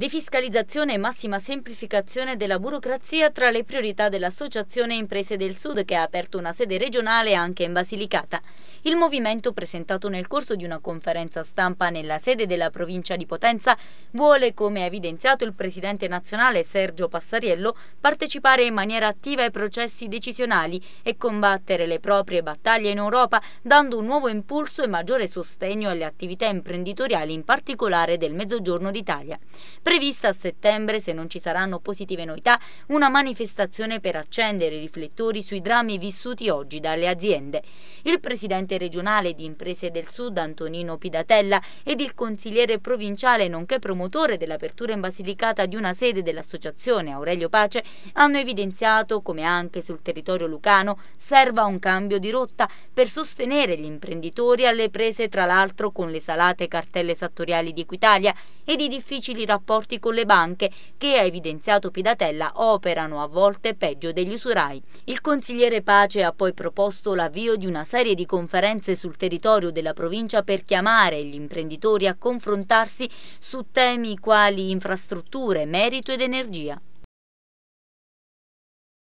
Defiscalizzazione e massima semplificazione della burocrazia tra le priorità dell'Associazione Imprese del Sud che ha aperto una sede regionale anche in Basilicata. Il movimento, presentato nel corso di una conferenza stampa nella sede della provincia di Potenza, vuole, come ha evidenziato il presidente nazionale Sergio Passariello, partecipare in maniera attiva ai processi decisionali e combattere le proprie battaglie in Europa, dando un nuovo impulso e maggiore sostegno alle attività imprenditoriali, in particolare del Mezzogiorno d'Italia. Prevista a settembre, se non ci saranno positive novità, una manifestazione per accendere i riflettori sui drammi vissuti oggi dalle aziende. Il presidente regionale di Imprese del Sud, Antonino Pidatella, ed il consigliere provinciale, nonché promotore dell'apertura in Basilicata di una sede dell'associazione Aurelio Pace, hanno evidenziato come anche sul territorio lucano serva un cambio di rotta per sostenere gli imprenditori alle prese tra l'altro con le salate cartelle sattoriali di Equitalia ed i difficili rapporti rapporti con le banche che, ha evidenziato Pidatella, operano a volte peggio degli usurai. Il consigliere Pace ha poi proposto l'avvio di una serie di conferenze sul territorio della provincia per chiamare gli imprenditori a confrontarsi su temi quali infrastrutture, merito ed energia.